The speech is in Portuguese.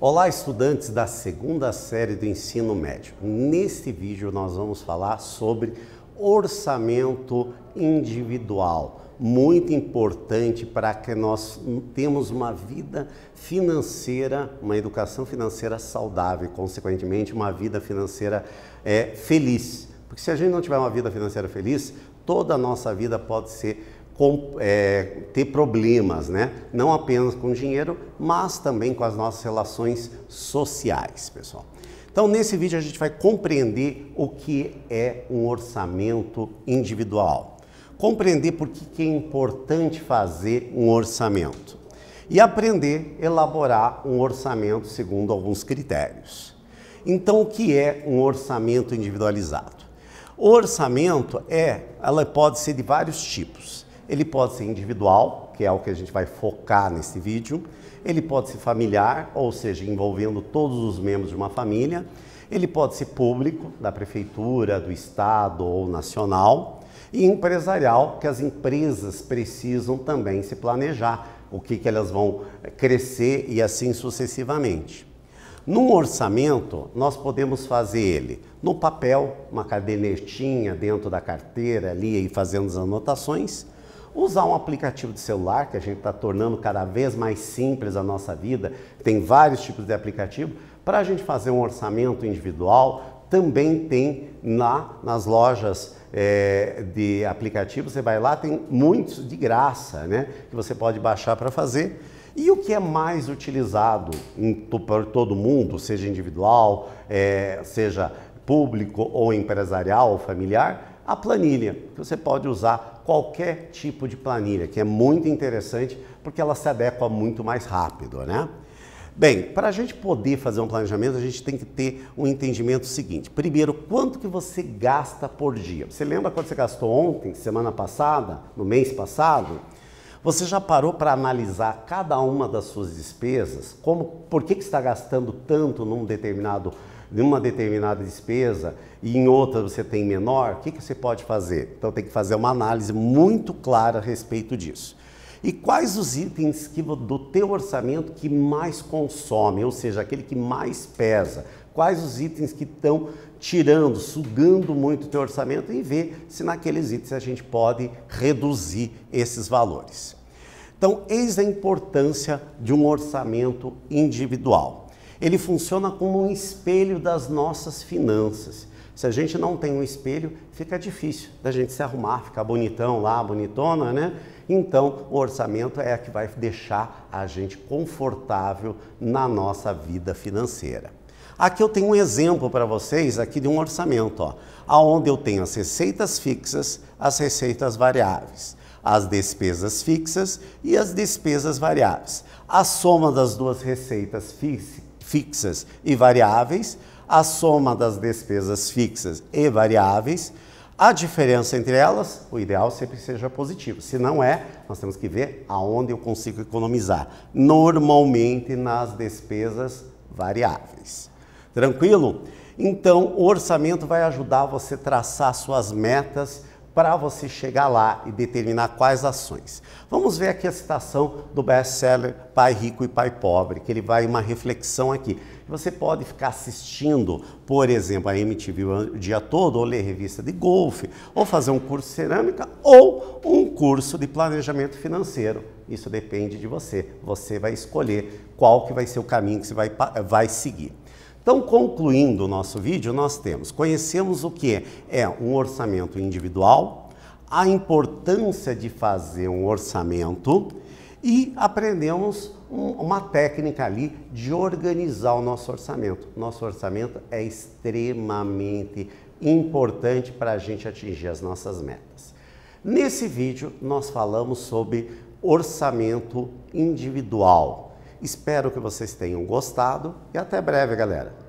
Olá, estudantes da segunda série do ensino médio. Neste vídeo nós vamos falar sobre orçamento individual, muito importante para que nós temos uma vida financeira, uma educação financeira saudável, e, consequentemente uma vida financeira é, feliz. Porque se a gente não tiver uma vida financeira feliz, toda a nossa vida pode ser com, é, ter problemas, né? Não apenas com dinheiro, mas também com as nossas relações sociais, pessoal. Então, nesse vídeo a gente vai compreender o que é um orçamento individual. Compreender por que, que é importante fazer um orçamento. E aprender a elaborar um orçamento segundo alguns critérios. Então, o que é um orçamento individualizado? O orçamento é, ela pode ser de vários tipos. Ele pode ser individual, que é o que a gente vai focar nesse vídeo. Ele pode ser familiar, ou seja, envolvendo todos os membros de uma família. Ele pode ser público, da prefeitura, do estado ou nacional. E empresarial, que as empresas precisam também se planejar, o que, que elas vão crescer e assim sucessivamente. Num orçamento, nós podemos fazer ele no papel, uma cadernetinha dentro da carteira ali e fazendo as anotações, usar um aplicativo de celular, que a gente está tornando cada vez mais simples a nossa vida, tem vários tipos de aplicativo, para a gente fazer um orçamento individual, também tem na, nas lojas é, de aplicativo, você vai lá, tem muitos de graça, né? Que você pode baixar para fazer. E o que é mais utilizado em, por todo mundo, seja individual, é, seja público ou empresarial ou familiar, a planilha, que você pode usar qualquer tipo de planilha, que é muito interessante porque ela se adequa muito mais rápido, né? Bem, para a gente poder fazer um planejamento, a gente tem que ter um entendimento seguinte. Primeiro, quanto que você gasta por dia? Você lembra quanto você gastou ontem, semana passada, no mês passado? Você já parou para analisar cada uma das suas despesas? Como, por que, que está gastando tanto num determinado em uma determinada despesa e em outra você tem menor, o que, que você pode fazer? Então tem que fazer uma análise muito clara a respeito disso. E quais os itens que, do teu orçamento que mais consome, ou seja, aquele que mais pesa? Quais os itens que estão tirando, sugando muito o teu orçamento e ver se naqueles itens a gente pode reduzir esses valores. Então, eis a importância de um orçamento individual. Ele funciona como um espelho das nossas finanças. Se a gente não tem um espelho, fica difícil da gente se arrumar, ficar bonitão lá, bonitona, né? Então, o orçamento é a que vai deixar a gente confortável na nossa vida financeira. Aqui eu tenho um exemplo para vocês aqui de um orçamento, ó, aonde eu tenho as receitas fixas, as receitas variáveis, as despesas fixas e as despesas variáveis. A soma das duas receitas fixas fixas e variáveis, a soma das despesas fixas e variáveis, a diferença entre elas, o ideal sempre seja positivo. Se não é, nós temos que ver aonde eu consigo economizar. Normalmente nas despesas variáveis. Tranquilo? Então, o orçamento vai ajudar você a traçar suas metas para você chegar lá e determinar quais ações. Vamos ver aqui a citação do best-seller Pai Rico e Pai Pobre, que ele vai uma reflexão aqui. Você pode ficar assistindo, por exemplo, a MTV o dia todo, ou ler revista de golfe, ou fazer um curso de cerâmica, ou um curso de planejamento financeiro. Isso depende de você. Você vai escolher qual que vai ser o caminho que você vai, vai seguir. Então, concluindo o nosso vídeo, nós temos, conhecemos o que é um orçamento individual, a importância de fazer um orçamento e aprendemos uma técnica ali de organizar o nosso orçamento. Nosso orçamento é extremamente importante para a gente atingir as nossas metas. Nesse vídeo, nós falamos sobre orçamento individual, Espero que vocês tenham gostado e até breve, galera.